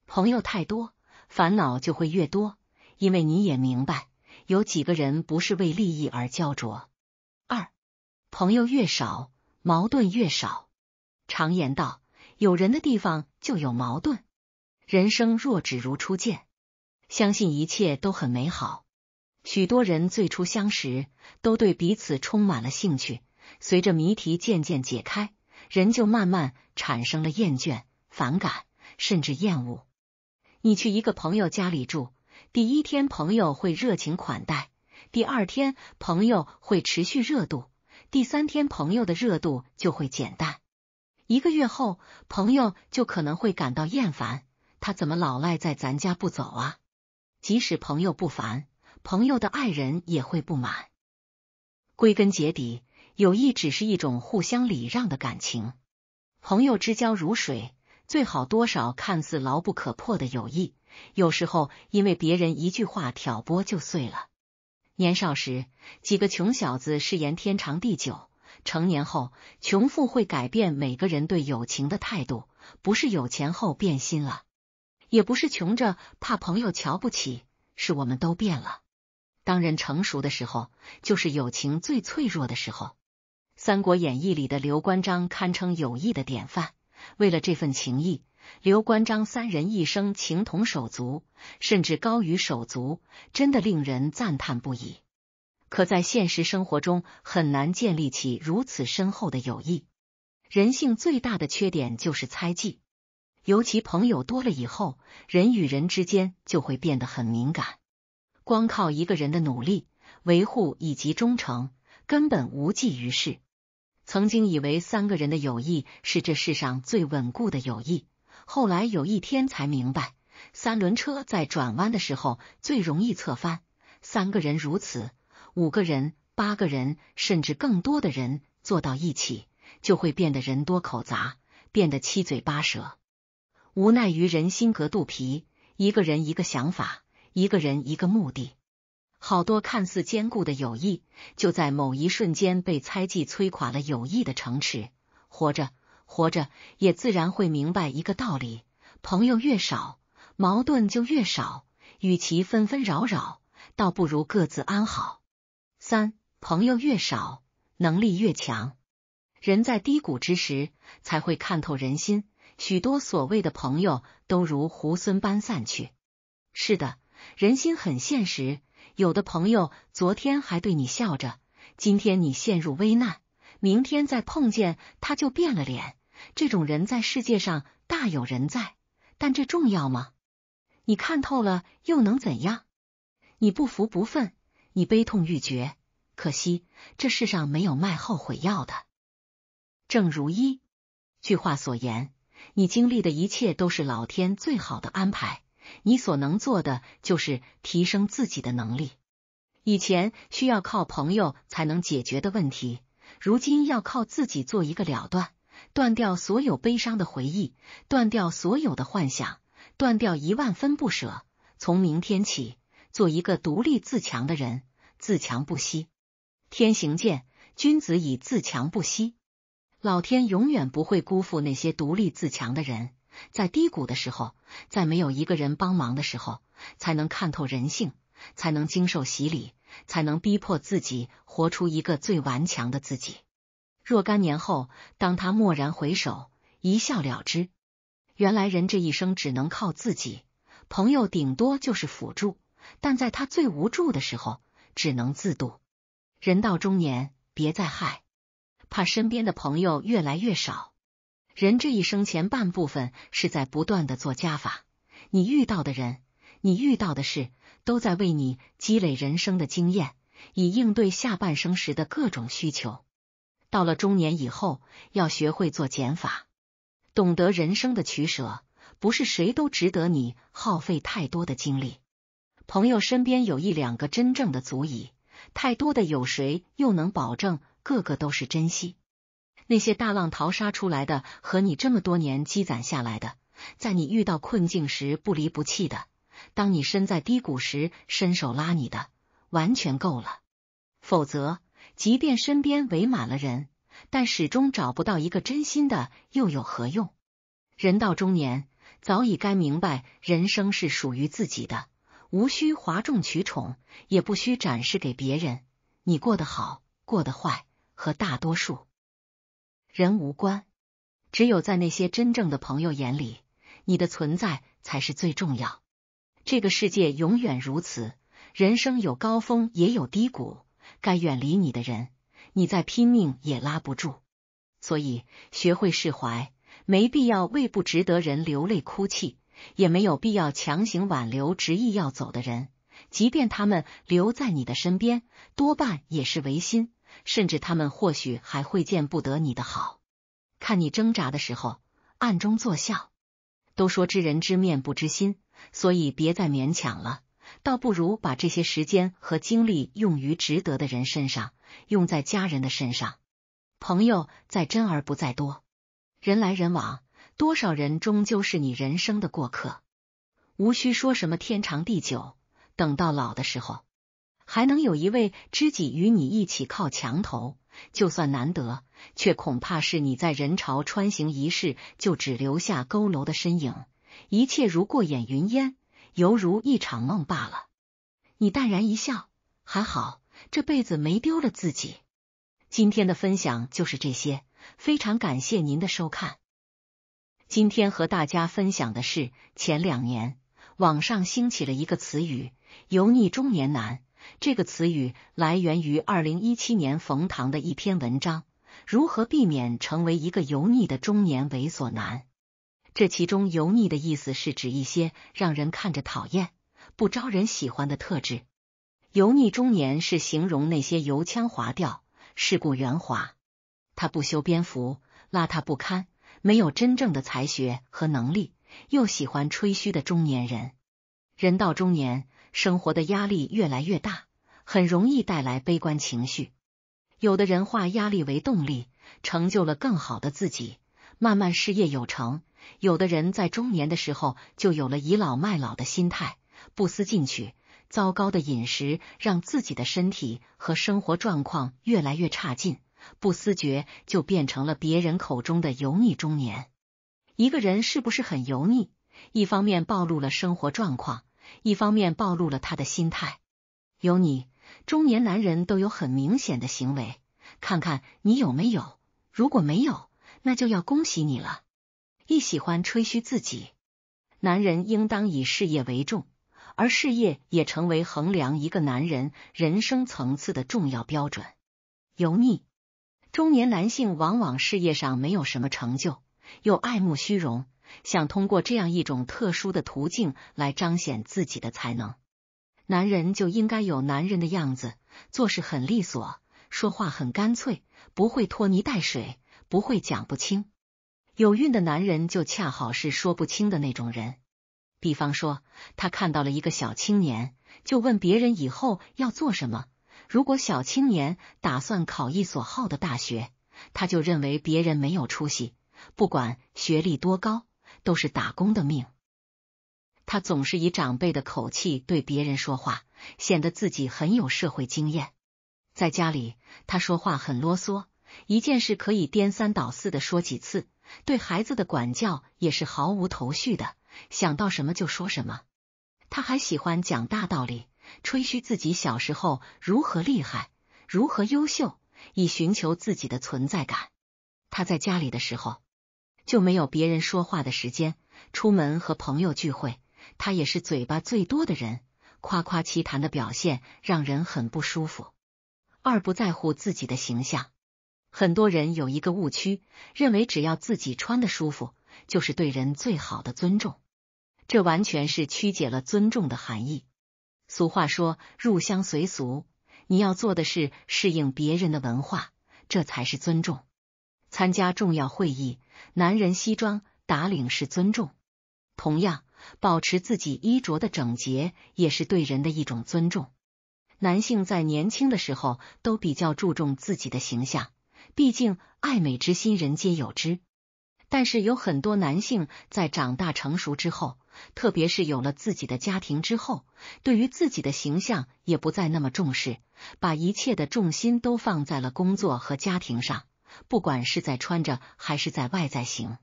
朋友太多。烦恼就会越多，因为你也明白，有几个人不是为利益而焦灼。二，朋友越少，矛盾越少。常言道，有人的地方就有矛盾。人生若只如初见，相信一切都很美好。许多人最初相识，都对彼此充满了兴趣。随着谜题渐渐解开，人就慢慢产生了厌倦、反感，甚至厌恶。你去一个朋友家里住，第一天朋友会热情款待，第二天朋友会持续热度，第三天朋友的热度就会减淡。一个月后，朋友就可能会感到厌烦，他怎么老赖在咱家不走啊？即使朋友不烦，朋友的爱人也会不满。归根结底，友谊只是一种互相礼让的感情。朋友之交如水。最好多少看似牢不可破的友谊，有时候因为别人一句话挑拨就碎了。年少时几个穷小子誓言天长地久，成年后穷富会改变每个人对友情的态度，不是有钱后变心了，也不是穷着怕朋友瞧不起，是我们都变了。当人成熟的时候，就是友情最脆弱的时候。《三国演义》里的刘关张堪称友谊的典范。为了这份情谊，刘关张三人一生情同手足，甚至高于手足，真的令人赞叹不已。可在现实生活中，很难建立起如此深厚的友谊。人性最大的缺点就是猜忌，尤其朋友多了以后，人与人之间就会变得很敏感。光靠一个人的努力维护以及忠诚，根本无济于事。曾经以为三个人的友谊是这世上最稳固的友谊，后来有一天才明白，三轮车在转弯的时候最容易侧翻。三个人如此，五个人、八个人，甚至更多的人坐到一起，就会变得人多口杂，变得七嘴八舌。无奈于人心隔肚皮，一个人一个想法，一个人一个目的。好多看似坚固的友谊，就在某一瞬间被猜忌摧垮了。友谊的城池，活着活着也自然会明白一个道理：朋友越少，矛盾就越少。与其纷纷扰扰，倒不如各自安好。三朋友越少，能力越强。人在低谷之时，才会看透人心。许多所谓的朋友，都如猢狲般散去。是的，人心很现实。有的朋友昨天还对你笑着，今天你陷入危难，明天再碰见他就变了脸。这种人在世界上大有人在，但这重要吗？你看透了又能怎样？你不服不忿，你悲痛欲绝，可惜这世上没有卖后悔药的。正如一句话所言，你经历的一切都是老天最好的安排。你所能做的就是提升自己的能力。以前需要靠朋友才能解决的问题，如今要靠自己做一个了断，断掉所有悲伤的回忆，断掉所有的幻想，断掉一万分不舍。从明天起，做一个独立自强的人，自强不息。天行健，君子以自强不息。老天永远不会辜负那些独立自强的人。在低谷的时候，在没有一个人帮忙的时候，才能看透人性，才能经受洗礼，才能逼迫自己活出一个最顽强的自己。若干年后，当他蓦然回首，一笑了之，原来人这一生只能靠自己，朋友顶多就是辅助，但在他最无助的时候，只能自渡。人到中年，别再害怕身边的朋友越来越少。人这一生前半部分是在不断的做加法，你遇到的人，你遇到的事，都在为你积累人生的经验，以应对下半生时的各种需求。到了中年以后，要学会做减法，懂得人生的取舍，不是谁都值得你耗费太多的精力。朋友身边有一两个真正的足矣，太多的有谁又能保证个个都是珍惜？那些大浪淘沙出来的，和你这么多年积攒下来的，在你遇到困境时不离不弃的，当你身在低谷时伸手拉你的，完全够了。否则，即便身边围满了人，但始终找不到一个真心的，又有何用？人到中年，早已该明白，人生是属于自己的，无需哗众取宠，也不需展示给别人。你过得好，过得坏，和大多数。人无关，只有在那些真正的朋友眼里，你的存在才是最重要。这个世界永远如此，人生有高峰也有低谷，该远离你的人，你再拼命也拉不住。所以学会释怀，没必要为不值得人流泪哭泣，也没有必要强行挽留执意要走的人，即便他们留在你的身边，多半也是违心。甚至他们或许还会见不得你的好，看你挣扎的时候，暗中作笑。都说知人知面不知心，所以别再勉强了，倒不如把这些时间和精力用于值得的人身上，用在家人的身上。朋友在真而不在多，人来人往，多少人终究是你人生的过客，无需说什么天长地久，等到老的时候。还能有一位知己与你一起靠墙头，就算难得，却恐怕是你在人潮穿行一世，就只留下佝偻的身影，一切如过眼云烟，犹如一场梦罢了。你淡然一笑，还好这辈子没丢了自己。今天的分享就是这些，非常感谢您的收看。今天和大家分享的是，前两年网上兴起了一个词语“油腻中年男”。这个词语来源于二零一七年冯唐的一篇文章《如何避免成为一个油腻的中年猥琐男》。这其中“油腻”的意思是指一些让人看着讨厌、不招人喜欢的特质。油腻中年是形容那些油腔滑调、世故圆滑、他不修边幅、邋遢不堪、没有真正的才学和能力，又喜欢吹嘘的中年人。人到中年。生活的压力越来越大，很容易带来悲观情绪。有的人化压力为动力，成就了更好的自己，慢慢事业有成；有的人，在中年的时候就有了倚老卖老的心态，不思进取。糟糕的饮食让自己的身体和生活状况越来越差劲，不思觉就变成了别人口中的油腻中年。一个人是不是很油腻，一方面暴露了生活状况。一方面暴露了他的心态，有你中年男人都有很明显的行为，看看你有没有，如果没有，那就要恭喜你了。一喜欢吹嘘自己，男人应当以事业为重，而事业也成为衡量一个男人人生层次的重要标准。油腻中年男性往往事业上没有什么成就，又爱慕虚荣。想通过这样一种特殊的途径来彰显自己的才能。男人就应该有男人的样子，做事很利索，说话很干脆，不会拖泥带水，不会讲不清。有孕的男人就恰好是说不清的那种人。比方说，他看到了一个小青年，就问别人以后要做什么。如果小青年打算考一所好的大学，他就认为别人没有出息，不管学历多高。都是打工的命，他总是以长辈的口气对别人说话，显得自己很有社会经验。在家里，他说话很啰嗦，一件事可以颠三倒四的说几次。对孩子的管教也是毫无头绪的，想到什么就说什么。他还喜欢讲大道理，吹嘘自己小时候如何厉害、如何优秀，以寻求自己的存在感。他在家里的时候。就没有别人说话的时间。出门和朋友聚会，他也是嘴巴最多的人，夸夸其谈的表现让人很不舒服。二不在乎自己的形象，很多人有一个误区，认为只要自己穿的舒服，就是对人最好的尊重，这完全是曲解了尊重的含义。俗话说，入乡随俗，你要做的是适应别人的文化，这才是尊重。参加重要会议，男人西装打领是尊重。同样，保持自己衣着的整洁也是对人的一种尊重。男性在年轻的时候都比较注重自己的形象，毕竟爱美之心人皆有之。但是，有很多男性在长大成熟之后，特别是有了自己的家庭之后，对于自己的形象也不再那么重视，把一切的重心都放在了工作和家庭上。不管是在穿着还是在外在形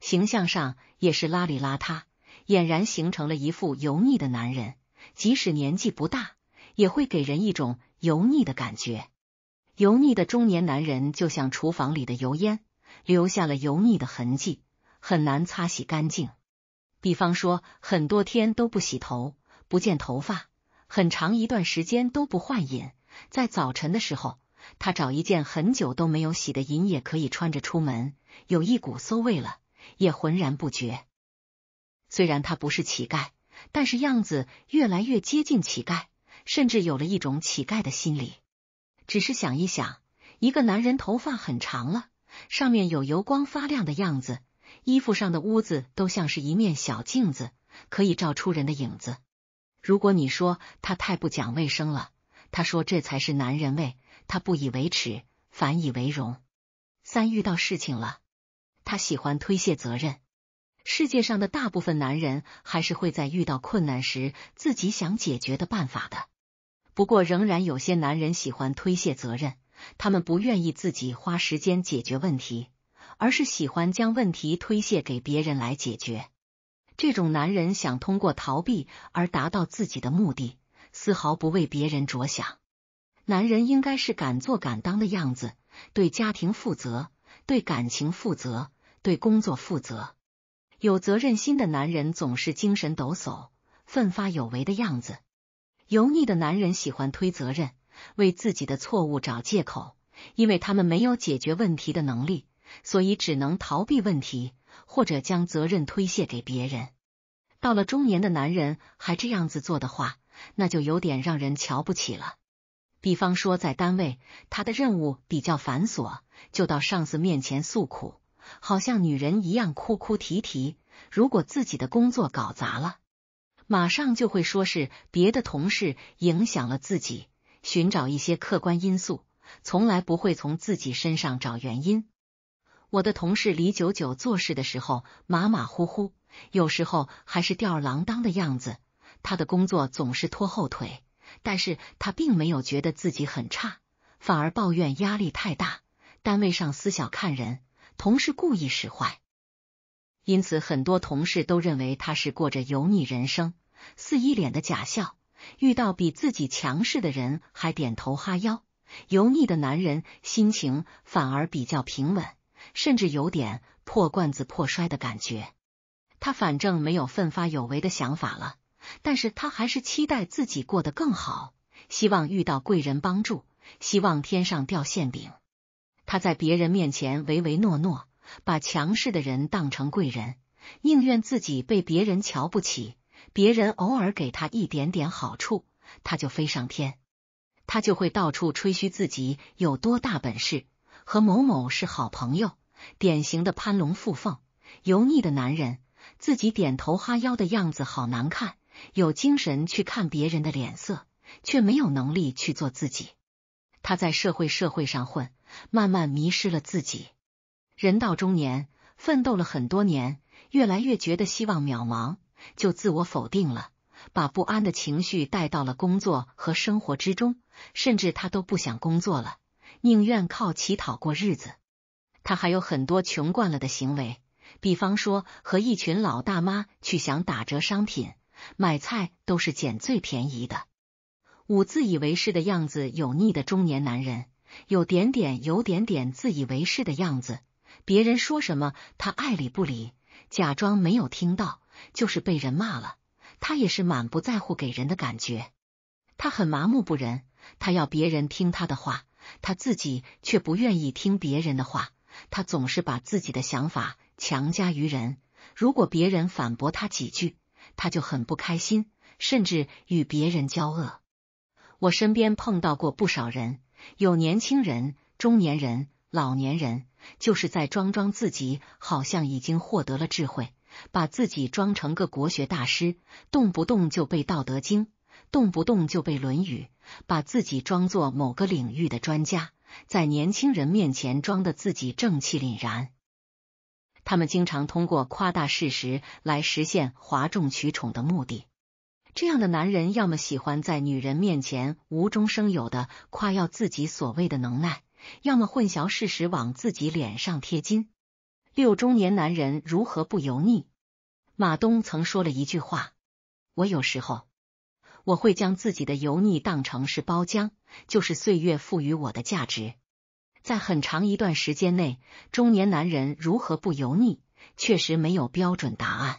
形象上，也是邋里邋遢，俨然形成了一副油腻的男人。即使年纪不大，也会给人一种油腻的感觉。油腻的中年男人就像厨房里的油烟，留下了油腻的痕迹，很难擦洗干净。比方说，很多天都不洗头，不见头发；很长一段时间都不换饮，在早晨的时候。他找一件很久都没有洗的银也可以穿着出门，有一股馊味了，也浑然不觉。虽然他不是乞丐，但是样子越来越接近乞丐，甚至有了一种乞丐的心理。只是想一想，一个男人头发很长了，上面有油光发亮的样子，衣服上的污渍都像是一面小镜子，可以照出人的影子。如果你说他太不讲卫生了，他说这才是男人味。他不以为耻，反以为荣。三遇到事情了，他喜欢推卸责任。世界上的大部分男人还是会在遇到困难时自己想解决的办法的。不过，仍然有些男人喜欢推卸责任，他们不愿意自己花时间解决问题，而是喜欢将问题推卸给别人来解决。这种男人想通过逃避而达到自己的目的，丝毫不为别人着想。男人应该是敢做敢当的样子，对家庭负责，对感情负责，对工作负责。有责任心的男人总是精神抖擞、奋发有为的样子。油腻的男人喜欢推责任，为自己的错误找借口，因为他们没有解决问题的能力，所以只能逃避问题，或者将责任推卸给别人。到了中年的男人还这样子做的话，那就有点让人瞧不起了。比方说，在单位，他的任务比较繁琐，就到上司面前诉苦，好像女人一样哭哭啼啼。如果自己的工作搞砸了，马上就会说是别的同事影响了自己，寻找一些客观因素，从来不会从自己身上找原因。我的同事李九九做事的时候马马虎虎，有时候还是吊儿郎当的样子，他的工作总是拖后腿。但是他并没有觉得自己很差，反而抱怨压力太大，单位上私小看人，同事故意使坏，因此很多同事都认为他是过着油腻人生，似一脸的假笑，遇到比自己强势的人还点头哈腰。油腻的男人心情反而比较平稳，甚至有点破罐子破摔的感觉，他反正没有奋发有为的想法了。但是他还是期待自己过得更好，希望遇到贵人帮助，希望天上掉馅饼。他在别人面前唯唯诺诺，把强势的人当成贵人，宁愿自己被别人瞧不起，别人偶尔给他一点点好处，他就飞上天，他就会到处吹嘘自己有多大本事，和某某是好朋友，典型的攀龙附凤，油腻的男人，自己点头哈腰的样子好难看。有精神去看别人的脸色，却没有能力去做自己。他在社会社会上混，慢慢迷失了自己。人到中年，奋斗了很多年，越来越觉得希望渺茫，就自我否定了，把不安的情绪带到了工作和生活之中。甚至他都不想工作了，宁愿靠乞讨过日子。他还有很多穷惯了的行为，比方说和一群老大妈去想打折商品。买菜都是捡最便宜的。五自以为是的样子，油腻的中年男人，有点点有点点自以为是的样子。别人说什么，他爱理不理，假装没有听到。就是被人骂了，他也是满不在乎给人的感觉。他很麻木不仁。他要别人听他的话，他自己却不愿意听别人的话。他总是把自己的想法强加于人。如果别人反驳他几句，他就很不开心，甚至与别人交恶。我身边碰到过不少人，有年轻人、中年人、老年人，就是在装装自己，好像已经获得了智慧，把自己装成个国学大师，动不动就背《道德经》，动不动就背《论语》，把自己装作某个领域的专家，在年轻人面前装的自己正气凛然。他们经常通过夸大事实来实现哗众取宠的目的。这样的男人要么喜欢在女人面前无中生有的夸耀自己所谓的能耐，要么混淆事实往自己脸上贴金。六中年男人如何不油腻？马东曾说了一句话：“我有时候我会将自己的油腻当成是包浆，就是岁月赋予我的价值。”在很长一段时间内，中年男人如何不油腻，确实没有标准答案。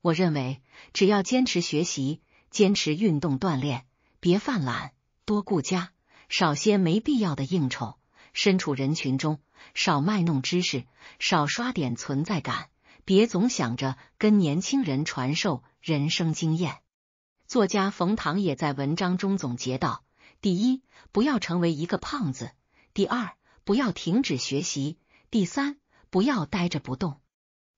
我认为，只要坚持学习，坚持运动锻炼，别犯懒，多顾家，少些没必要的应酬，身处人群中少卖弄知识，少刷点存在感，别总想着跟年轻人传授人生经验。作家冯唐也在文章中总结道：第一，不要成为一个胖子；第二。不要停止学习。第三，不要呆着不动。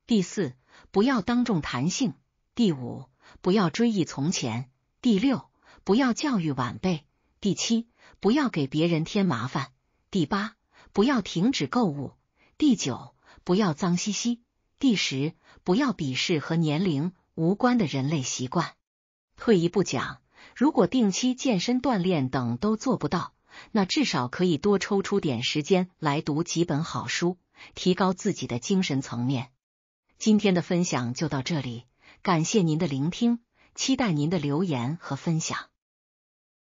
第四，不要当众弹性。第五，不要追忆从前。第六，不要教育晚辈。第七，不要给别人添麻烦。第八，不要停止购物。第九，不要脏兮兮。第十，不要鄙视和年龄无关的人类习惯。退一步讲，如果定期健身锻炼等都做不到。那至少可以多抽出点时间来读几本好书，提高自己的精神层面。今天的分享就到这里，感谢您的聆听，期待您的留言和分享。